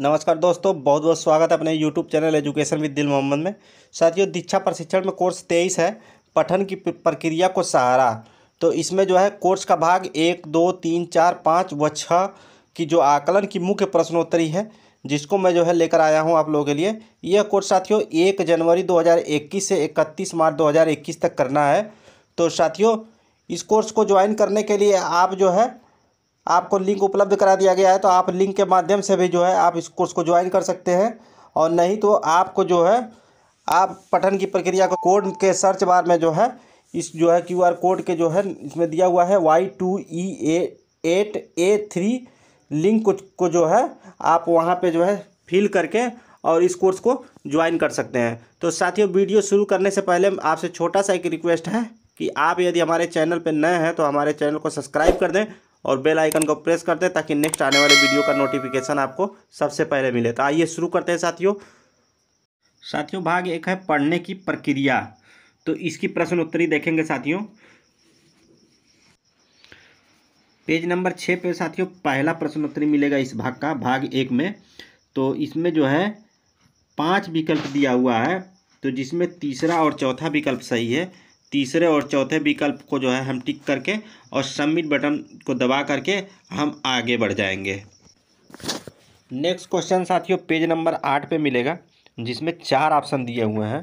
नमस्कार दोस्तों बहुत बहुत स्वागत है अपने यूट्यूब चैनल एजुकेशन विद दिल मोहम्मद में साथियों दीक्षा प्रशिक्षण में कोर्स तेईस है पठन की प्रक्रिया को सहारा तो इसमें जो है कोर्स का भाग एक दो तीन चार पाँच व छः की जो आकलन की मुख्य प्रश्नोत्तरी है जिसको मैं जो है लेकर आया हूँ आप लोगों के लिए यह कोर्स साथियों एक जनवरी दो से इकतीस मार्च दो तक करना है तो साथियों इस कोर्स को ज्वाइन करने के लिए आप जो है आपको लिंक उपलब्ध करा दिया गया है तो आप लिंक के माध्यम से भी जो है आप इस कोर्स को ज्वाइन कर सकते हैं और नहीं तो आपको जो है आप पठन की प्रक्रिया को कोड के सर्च बार में जो है इस जो है क्यूआर कोड के जो है इसमें दिया हुआ है Y two E A eight A three link को, को जो है आप वहाँ पे जो है फिल करके और इस कोर्स को ज्वाइन कर सकते हैं तो साथियों वीडियो शुरू करने से पहले आपसे छोटा सा एक रिक्वेस्ट है कि आप यदि हमारे चैनल पर नए हैं तो हमारे चैनल को सब्सक्राइब कर दें और बेल आइकन को प्रेस करते हैं ताकि नेक्स्ट आने वाले वीडियो का नोटिफिकेशन आपको सबसे पहले मिले तो आइए शुरू करते हैं साथियों साथियों भाग एक है पढ़ने की प्रक्रिया तो इसकी उत्तरी देखेंगे साथियों पेज नंबर छः पे साथियों पहला प्रश्नोत्तरी मिलेगा इस भाग का भाग एक में तो इसमें जो है पांच विकल्प दिया हुआ है तो जिसमें तीसरा और चौथा विकल्प सही है तीसरे और चौथे विकल्प को जो है हम टिक करके और सबमिट बटन को दबा करके हम आगे बढ़ जाएंगे नेक्स्ट क्वेश्चन साथियों पेज नंबर आठ पे मिलेगा जिसमें चार ऑप्शन दिए हुए हैं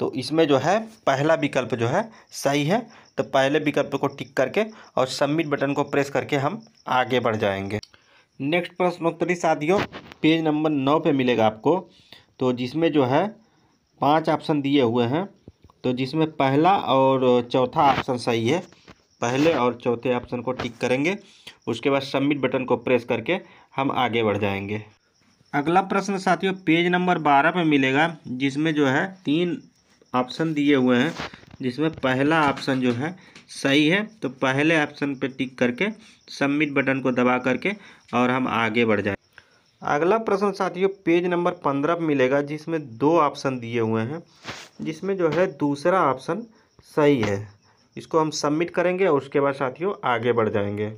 तो इसमें जो है पहला विकल्प जो है सही है तो पहले विकल्प को टिक करके और सबमिट बटन को प्रेस करके हम आगे बढ़ जाएंगे नेक्स्ट प्रश्नोत्तरी साथियों पेज नंबर नौ पे मिलेगा आपको तो जिसमें जो है पांच ऑप्शन दिए हुए हैं तो जिसमें पहला और चौथा ऑप्शन सही है पहले और चौथे ऑप्शन को टिक करेंगे उसके बाद सबमिट बटन को प्रेस करके हम आगे बढ़ जाएंगे अगला प्रश्न साथियों पेज नंबर बारह पर मिलेगा जिसमें जो है तीन ऑप्शन दिए हुए हैं जिसमें पहला ऑप्शन जो है सही है तो पहले ऑप्शन पर टिक करके सबमिट बटन को दबा करके और हम आगे बढ़ जाए अगला प्रश्न साथियों पेज नंबर पंद्रह मिलेगा जिसमें दो ऑप्शन दिए हुए हैं जिसमें जो है दूसरा ऑप्शन सही है इसको हम सबमिट करेंगे और उसके बाद साथियों आगे बढ़ जाएंगे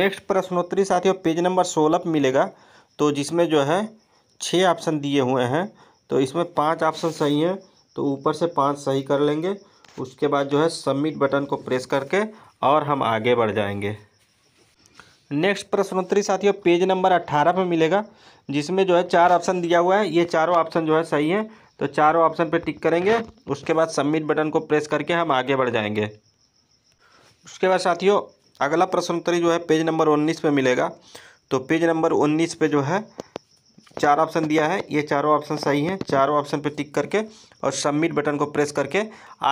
नेक्स्ट प्रश्नोत्तरी साथियों पेज नंबर सोलह पर मिलेगा तो जिसमें जो है छः ऑप्शन दिए हुए हैं तो इसमें पांच ऑप्शन सही हैं तो ऊपर से पांच सही कर लेंगे उसके बाद जो है सबमिट बटन को प्रेस करके और हम आगे बढ़ जाएंगे नेक्स्ट प्रश्नोत्तरी साथियों पेज नंबर अट्ठारह पर मिलेगा जिसमें जो है चार ऑप्शन दिया हुआ है ये चारों ऑप्शन जो है सही हैं तो चारों ऑप्शन पर टिक करेंगे उसके बाद सबमिट बटन को प्रेस करके हम आगे बढ़ जाएंगे उसके बाद साथियों अगला प्रश्न उत्तरी जो है पेज नंबर उन्नीस पे मिलेगा तो पेज नंबर उन्नीस पे जो है चार ऑप्शन दिया है ये चारों ऑप्शन सही हैं चारों ऑप्शन पे टिक करके और सबमिट बटन को प्रेस करके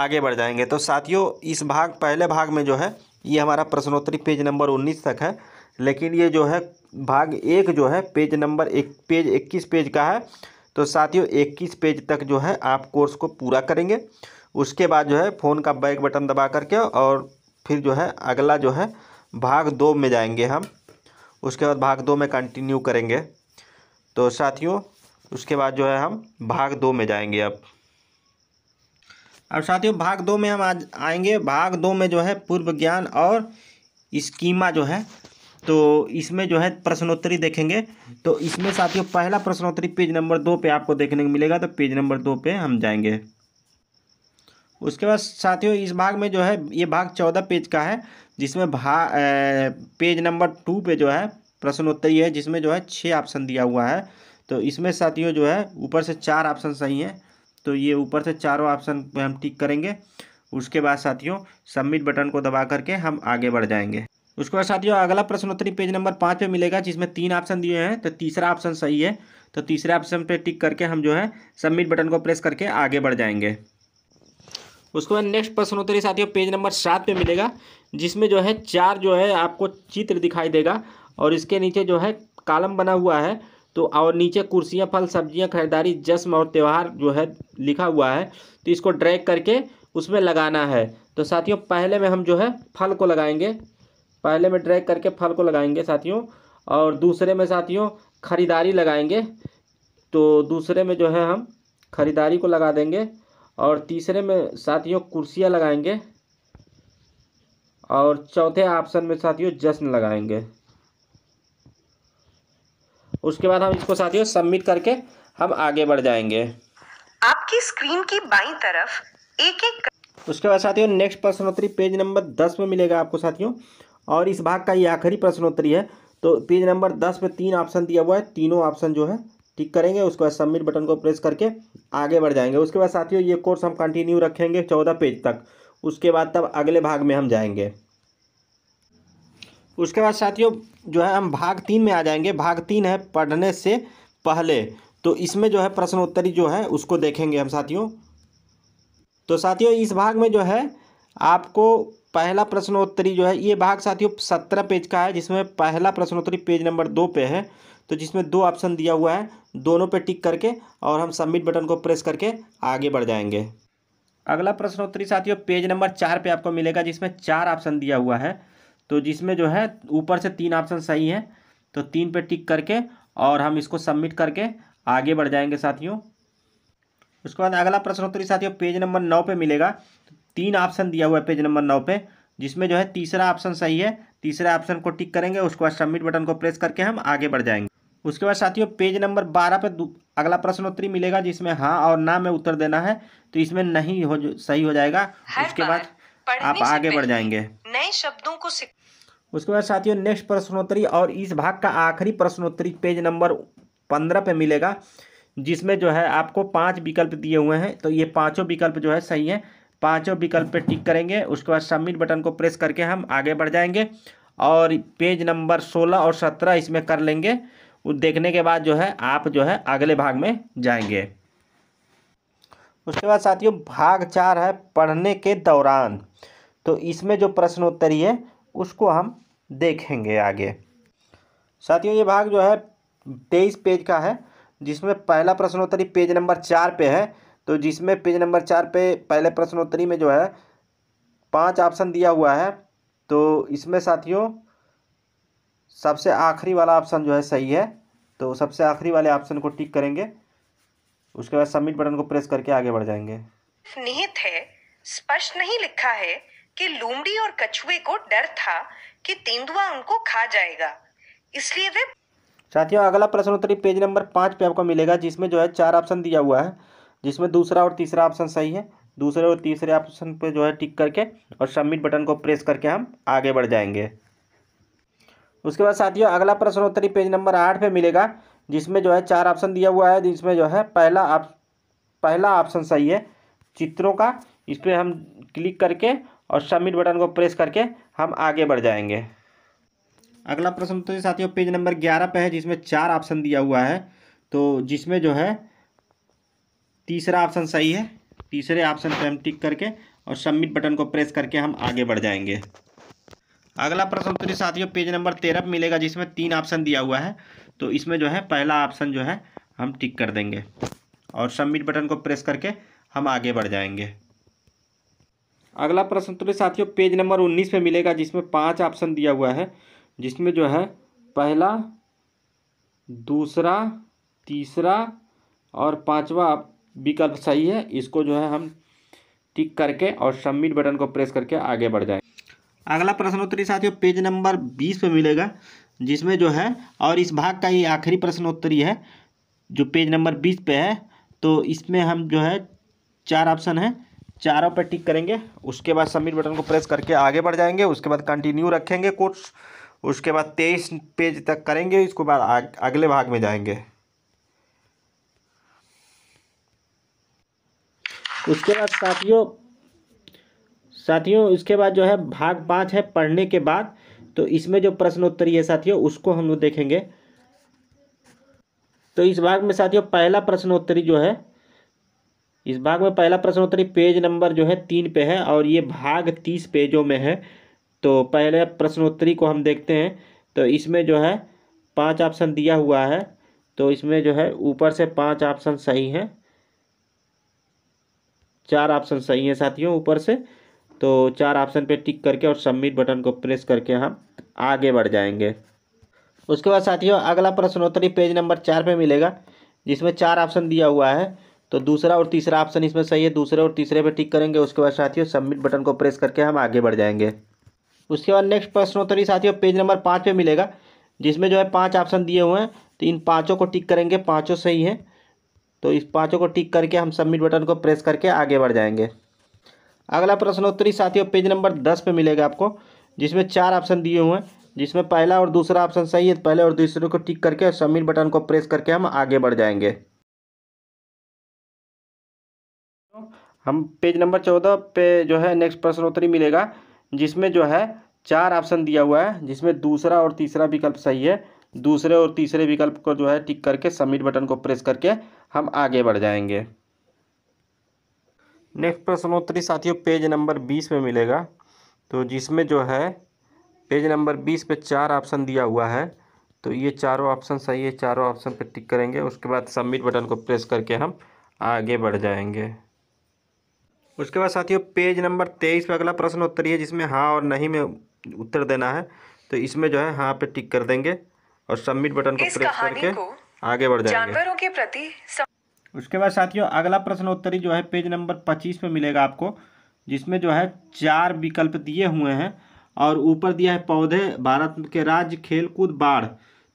आगे बढ़ जाएंगे तो साथियों इस भाग पहले भाग में जो है ये हमारा प्रश्नोत्तरी पेज नंबर उन्नीस तक है लेकिन ये जो है भाग एक जो है पेज नंबर एक पेज इक्कीस पेज का है तो साथियों इक्कीस पेज तक जो है आप कोर्स को पूरा करेंगे उसके बाद जो है फ़ोन का बैक बटन दबा करके और फिर जो है अगला जो है भाग दो में जाएंगे हम उसके बाद भाग दो में कंटिन्यू करेंगे तो साथियों उसके बाद जो है हम भाग दो में जाएंगे अब अब साथियों भाग दो में हम आज आएंगे भाग दो में जो है पूर्व ज्ञान और स्कीमा जो है तो इसमें जो है प्रश्नोत्तरी देखेंगे तो इसमें साथियों पहला प्रश्नोत्तरी पेज नंबर दो पे आपको देखने को मिलेगा तो पेज नंबर दो पे हम जाएंगे उसके बाद साथियों इस भाग में जो है ये भाग चौदह पेज का है जिसमें भा पेज नंबर टू पे जो है प्रश्नोत्तरी है जिसमें जो है छः ऑप्शन दिया हुआ है तो इसमें साथियों जो है ऊपर से चार ऑप्शन सही हैं तो ये ऊपर से चारों ऑप्शन हम टिक करेंगे उसके बाद साथियों सबमिट बटन को दबा करके हम आगे बढ़ जाएंगे उसके बाद साथियों अगला प्रश्न उत्तरी पेज नंबर पाँच पे मिलेगा जिसमें तीन ऑप्शन दिए हैं तो तीसरा ऑप्शन सही है तो तीसरे ऑप्शन पे टिक करके हम जो है सबमिट बटन को प्रेस करके आगे बढ़ जाएंगे उसके बाद नेक्स्ट प्रश्न उत्तरी साथियों पेज नंबर सात पे मिलेगा जिसमें जो है चार जो है आपको चित्र दिखाई देगा और इसके नीचे जो है कालम बना हुआ है तो और नीचे कुर्सियाँ फल सब्जियाँ खरीदारी जश्न और त्यौहार जो है लिखा हुआ है तो इसको ड्रैग करके उसमें लगाना है तो साथियों पहले में हम जो है फल को लगाएंगे पहले में ड्रैग करके फल को लगाएंगे साथियों और दूसरे में साथियों खरीदारी लगाएंगे तो दूसरे में जो है हम खरीदारी को लगा देंगे और तीसरे में साथियों कुर्सियाँ लगाएंगे और चौथे ऑप्शन में साथियों जश्न लगाएंगे उसके बाद हम इसको साथियों सबमिट करके हम आगे बढ़ जाएंगे आपकी स्क्रीन की बाई तरफ एक एक उसके बाद साथियों नेक्स्ट प्रश्नोत्तरी पेज नंबर दस में मिलेगा आपको साथियों और इस भाग का ये आखिरी प्रश्नोत्तरी है तो पेज नंबर दस पे तीन ऑप्शन दिया हुआ है तीनों ऑप्शन जो है टिक करेंगे उसके बाद सबमिट बटन को प्रेस करके आगे बढ़ जाएंगे उसके बाद साथियों ये कोर्स हम कंटिन्यू रखेंगे चौदह पेज तक उसके बाद तब अगले भाग में हम जाएंगे उसके बाद साथियों जो है हम भाग तीन में आ जाएंगे भाग तीन है पढ़ने से पहले तो इसमें जो है प्रश्नोत्तरी जो है उसको देखेंगे हम साथियों तो साथियों इस भाग में जो है आपको पहला प्रश्नोत्तरी जो है ये भाग साथियों सत्रह पेज का है जिसमें पहला प्रश्नोत्तरी पेज नंबर दो पे है तो जिसमें दो ऑप्शन दिया हुआ है दोनों पे टिक करके और हम सबमिट बटन को प्रेस करके आगे बढ़ जाएंगे अगला प्रश्नोत्तरी साथियों पेज नंबर चार पे आपको मिलेगा जिसमें चार ऑप्शन दिया हुआ है तो जिसमें जो है ऊपर से तीन ऑप्शन सही है तो तीन पे टिक करके और हम इसको सबमिट करके आगे बढ़ जाएंगे साथियों उसके बाद अगला प्रश्नोत्तरी साथियों पेज नंबर नौ पे मिलेगा तीन ऑप्शन दिया हुआ है पेज नंबर नौ पे जिसमें जो है तीसरा ऑप्शन सही है तीसरे ऑप्शन को टिक करेंगे उसके बाद सबमिट बटन को प्रेस करके हम आगे बढ़ जाएंगे उसके बाद साथियों पेज नंबर बारह पे अगला प्रश्नोत्तरी मिलेगा जिसमें हाँ और ना में उत्तर देना है तो इसमें नहीं हो सही हो जाएगा उसके बाद आप आगे बढ़ जाएंगे नए शब्दों को उसके बाद साथियों नेक्स्ट प्रश्नोत्तरी और इस भाग का आखिरी प्रश्नोत्तरी पेज नंबर पंद्रह पे मिलेगा जिसमें जो है आपको पांच विकल्प दिए हुए हैं तो ये पांचों विकल्प जो है सही है पांचों विकल्प पे टिक करेंगे उसके बाद सबमिट बटन को प्रेस करके हम आगे बढ़ जाएंगे और पेज नंबर सोलह और सत्रह इसमें कर लेंगे वो देखने के बाद जो है आप जो है अगले भाग में जाएंगे उसके बाद साथियों भाग चार है पढ़ने के दौरान तो इसमें जो प्रश्नोत्तरी है उसको हम देखेंगे आगे साथियों ये भाग जो है तेईस पेज का है जिसमें पहला प्रश्नोत्तरी पेज नंबर चार पे है तो जिसमें पेज नंबर चार पे पहले प्रश्नोत्तरी में जो है पांच ऑप्शन दिया हुआ है तो इसमें साथियों सबसे आखिरी वाला ऑप्शन जो है सही है तो सबसे आखिरी वाले ऑप्शन को टिक करेंगे उसके बाद सबमिट बटन को प्रेस करके आगे बढ़ जाएंगे निहित है स्पष्ट नहीं लिखा है कि लूमड़ी और कछुए को डर था कि तेंदुआ उनको खा जाएगा इसलिए वे साथियों अगला प्रश्नोत्तरी पेज नंबर पांच पे आपको मिलेगा जिसमें जो है चार ऑप्शन दिया हुआ है जिसमें दूसरा और तीसरा ऑप्शन सही है दूसरे और तीसरे ऑप्शन पे जो है टिक करके और सबमिट बटन को प्रेस करके हम आगे बढ़ जाएंगे उसके बाद साथियों अगला प्रश्न उत्तरी पेज नंबर आठ पे मिलेगा जिसमें जो है चार ऑप्शन दिया हुआ है जिसमें जो है पहला आप, पहला ऑप्शन सही है चित्रों का इस पर हम क्लिक करके और सबमिट बटन को प्रेस करके हम आगे बढ़ जाएंगे अगला प्रश्न उत्तरी साथियों पेज नंबर ग्यारह पर है जिसमें चार ऑप्शन दिया हुआ है तो जिसमें जो है तीसरा ऑप्शन सही है तीसरे ऑप्शन पर हम टिक करके और सबमिट बटन को प्रेस करके हम आगे बढ़ जाएंगे अगला प्रश्न तुझे साथियों पेज नंबर तेरह मिलेगा जिसमें तीन ऑप्शन दिया हुआ है तो इसमें जो है पहला ऑप्शन जो है हम टिक कर देंगे और सबमिट बटन को प्रेस करके हम आगे बढ़ जाएंगे अगला प्रश्न तुझे साथियों पेज नंबर उन्नीस में मिलेगा जिसमें पाँच ऑप्शन दिया हुआ है जिसमें जो है पहला दूसरा तीसरा और पांचवा विकल्प सही है इसको जो है हम टिक करके और सबमिट बटन को प्रेस करके आगे बढ़ जाए अगला प्रश्न उत्तरी साथियों पेज नंबर बीस पे मिलेगा जिसमें जो है और इस भाग का ये आखिरी प्रश्न उत्तरी है जो पेज नंबर बीस पे है तो इसमें हम जो है चार ऑप्शन है चारों पर टिक करेंगे उसके बाद सबमिट बटन को प्रेस करके आगे बढ़ जाएंगे उसके बाद कंटिन्यू रखेंगे कोर्स उसके बाद तेईस पेज तक करेंगे इसके बाद अगले भाग में जाएंगे उसके बाद साथियों साथियों इसके बाद जो है भाग पाँच है पढ़ने के बाद तो इसमें जो प्रश्नोत्तरी है साथियों उसको हम लोग देखेंगे तो इस भाग में साथियों पहला प्रश्नोत्तरी जो है इस भाग में पहला प्रश्नोत्तरी पेज नंबर जो है तीन पे है और ये भाग तीस पेजों में है तो पहले प्रश्नोत्तरी को हम देखते हैं तो इसमें जो है पांच ऑप्शन दिया हुआ है तो इसमें जो है ऊपर से पांच ऑप्शन सही हैं चार ऑप्शन सही है साथियों ऊपर से तो चार ऑप्शन पे टिक करके और सबमिट बटन को प्रेस करके हम आगे बढ़ जाएंगे उसके बाद साथियों अगला प्रश्नोत्तरी पेज नंबर चार पे मिलेगा जिसमें चार ऑप्शन दिया हुआ है तो दूसरा और तीसरा ऑप्शन इसमें सही है दूसरे और तीसरे पे टिक करेंगे उसके बाद साथियों सबमिट बटन को प्रेस करके हम आगे बढ़ जाएंगे उसके बाद नेक्स्ट प्रश्नोत्तरी साथियों पेज नंबर पाँच पे मिलेगा जिसमें जो है पाँच ऑप्शन दिए हुए हैं तो इन पाँचों को टिक करेंगे पाँचों सही हैं तो इस पाँचों को टिक करके हम सबमिट बटन को प्रेस करके आगे बढ़ जाएंगे अगला प्रश्न उत्तरी साथियों पेज नंबर दस पे मिलेगा आपको जिसमें चार ऑप्शन दिए हुए हैं जिसमें पहला और दूसरा ऑप्शन सही है पहले और दूसरे को टिक करके सबमिट बटन को प्रेस करके हम आगे बढ़ जाएंगे हम पेज नंबर चौदह पे जो है नेक्स्ट प्रश्नोत्तरी मिलेगा जिसमें जो है चार ऑप्शन दिया हुआ है जिसमें दूसरा और तीसरा विकल्प सही है दूसरे और तीसरे विकल्प को जो है टिक करके सबमिट बटन को प्रेस करके हम आगे बढ़ जाएंगे नेक्स्ट प्रश्नोत्तरी साथियों पेज नंबर बीस में मिलेगा तो जिसमें जो है पेज नंबर बीस पे चार ऑप्शन दिया हुआ है तो ये चारों ऑप्शन सही है चारों ऑप्शन पर टिक करेंगे उसके बाद सबमिट बटन को प्रेस करके हम आगे बढ़ जाएंगे उसके बाद साथियों पेज नंबर तेईस पे अगला प्रश्न उत्तरी है जिसमें हाँ और नहीं में उत्तर देना है तो इसमें जो है हाँ पे टिक कर देंगे और सबमिट बटन को प्रेस करके आगे बढ़ जाएंगे जानवरों के प्रति उसके बाद साथियों अगला प्रश्न उत्तरी जो है पेज नंबर पच्चीस में मिलेगा आपको जिसमें जो है चार विकल्प दिए हुए हैं और ऊपर दिया है पौधे भारत के राज्य खेलकूद बाढ़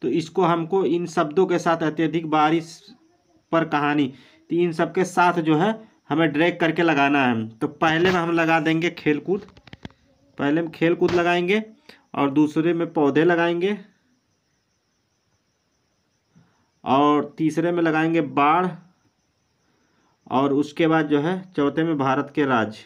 तो इसको हमको इन शब्दों के साथ अत्यधिक बारिश पर कहानी तो इन सब के साथ जो है हमें ड्रैग करके लगाना है तो पहले में हम लगा देंगे खेलकूद पहले में खेलकूद लगाएंगे और दूसरे में पौधे लगाएंगे और तीसरे में लगाएंगे बाढ़ और उसके बाद जो है चौथे में भारत के राज्य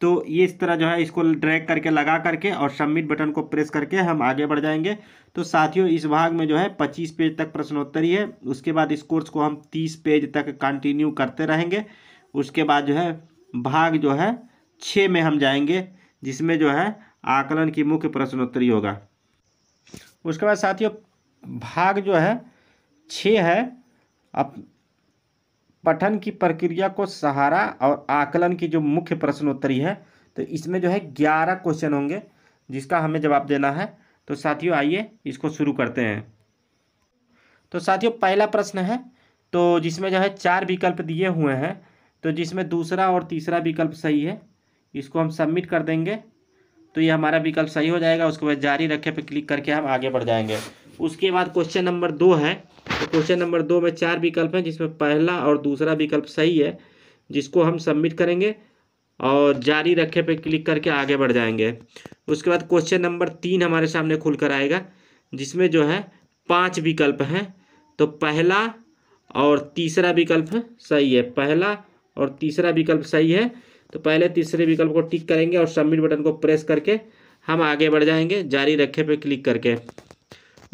तो ये इस तरह जो है इसको ड्रैग करके लगा करके और सबमिट बटन को प्रेस करके हम आगे बढ़ जाएंगे तो साथियों इस भाग में जो है 25 पेज तक प्रश्नोत्तरी है उसके बाद इस कोर्स को हम 30 पेज तक कंटिन्यू करते रहेंगे उसके बाद जो है भाग जो है छः में हम जाएंगे जिसमें जो है आकलन की मुख्य प्रश्नोत्तरी होगा उसके बाद साथियों भाग जो है छः है अब पठन की प्रक्रिया को सहारा और आकलन की जो मुख्य प्रश्नोत्तरी है तो इसमें जो है ग्यारह क्वेश्चन होंगे जिसका हमें जवाब देना है तो साथियों आइए इसको शुरू करते हैं तो साथियों पहला प्रश्न है तो जिसमें जो है चार विकल्प दिए हुए हैं तो जिसमें दूसरा और तीसरा विकल्प सही है इसको हम सबमिट कर देंगे तो ये हमारा विकल्प सही हो जाएगा उसके बाद जारी रखे पे क्लिक करके हम आगे बढ़ जाएंगे उसके बाद क्वेश्चन नंबर दो है तो क्वेश्चन नंबर दो में चार विकल्प हैं जिसमें पहला और दूसरा विकल्प सही है जिसको हम सबमिट करेंगे और जारी रखे पे क्लिक करके आगे बढ़ जाएंगे उसके बाद क्वेश्चन नंबर तीन हमारे सामने खुल कर आएगा जिसमें जो है पांच विकल्प हैं तो पहला और तीसरा विकल्प सही है पहला और तीसरा विकल्प सही है तो पहले तीसरे विकल्प को टिक करेंगे और सबमिट बटन को प्रेस करके हम आगे बढ़ जाएंगे जारी रखे पे क्लिक करके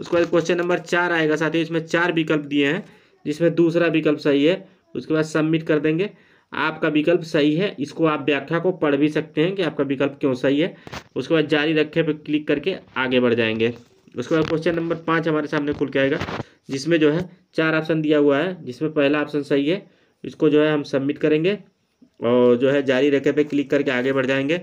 उसके बाद क्वेश्चन नंबर चार आएगा साथियों इसमें चार विकल्प दिए हैं जिसमें दूसरा विकल्प सही है उसके बाद सबमिट कर देंगे आपका विकल्प सही है इसको आप व्याख्या को पढ़ भी सकते हैं कि आपका विकल्प क्यों सही है उसके बाद जारी रखे पर क्लिक करके आगे बढ़ जाएंगे उसके बाद क्वेश्चन नंबर पाँच हमारे सामने खुल के आएगा जिसमें जो है चार ऑप्शन दिया हुआ है जिसमें पहला ऑप्शन सही है इसको जो है हम सबमिट करेंगे और जो है जारी रखे पे क्लिक करके आगे बढ़ जाएंगे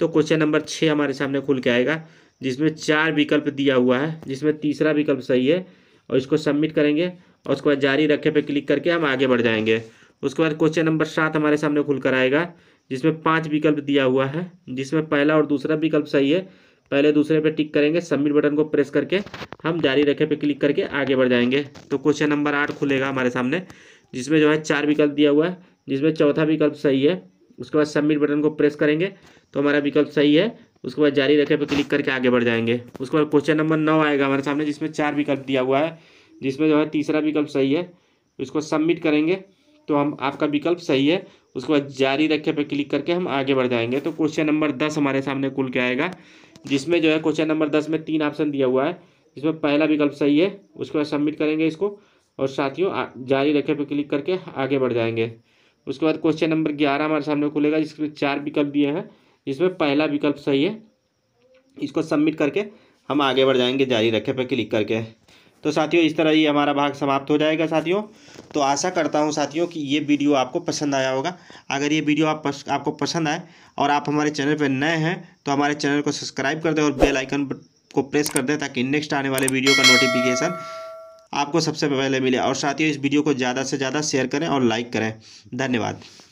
तो क्वेश्चन नंबर छः हमारे सामने खुल के आएगा जिसमें चार विकल्प दिया हुआ है जिसमें तीसरा विकल्प सही है और इसको सबमिट करेंगे और उसके बाद जारी रखे पे क्लिक करके हम आगे बढ़ जाएंगे उसके बाद क्वेश्चन नंबर सात हमारे सामने खुल कर आएगा जिसमें पांच विकल्प दिया हुआ है जिसमें पहला और दूसरा विकल्प सही है पहले दूसरे पे टिक करेंगे सबमिट बटन को प्रेस करके हम जारी रखे पे क्लिक करके आगे बढ़ जाएंगे तो क्वेश्चन नंबर आठ खुलेगा हमारे सामने जिसमें जो है चार विकल्प दिया हुआ है जिसमें चौथा विकल्प सही है उसके बाद सबमिट बटन को प्रेस करेंगे तो हमारा विकल्प सही है उसके बाद जारी रखे पर क्लिक करके आगे बढ़ जाएंगे उसके बाद क्वेश्चन नंबर नौ आएगा हमारे सामने जिसमें चार विकल्प दिया हुआ है जिसमें जो है तीसरा विकल्प सही है इसको सबमिट करेंगे तो हम आपका विकल्प सही है उसके बाद जारी रखे पर क्लिक करके हम आगे बढ़ जाएंगे तो क्वेश्चन नंबर दस हमारे सामने कुल के आएगा जिसमें जो है क्वेश्चन नंबर दस में तीन ऑप्शन दिया हुआ है जिसमें पहला विकल्प सही है उसके बाद सबमिट करेंगे इसको और साथियों जारी रखे पर क्लिक करके आगे बढ़ जाएंगे उसके बाद क्वेश्चन नंबर ग्यारह हमारे सामने खुलेगा जिसमें चार विकल्प दिए हैं इसमें पहला विकल्प सही है इसको सबमिट करके हम आगे बढ़ जाएंगे जारी रखे पर क्लिक करके तो साथियों इस तरह ये हमारा भाग समाप्त हो जाएगा साथियों तो आशा करता हूँ साथियों कि ये वीडियो आपको पसंद आया होगा अगर ये वीडियो आप पस, आपको पसंद आए और आप हमारे चैनल पर नए हैं तो हमारे चैनल को सब्सक्राइब कर दें और बेल आइकन को प्रेस कर दें ताकि नेक्स्ट आने वाले वीडियो का नोटिफिकेशन आपको सबसे पहले मिले और साथियों इस वीडियो को ज़्यादा से ज़्यादा शेयर करें और लाइक करें धन्यवाद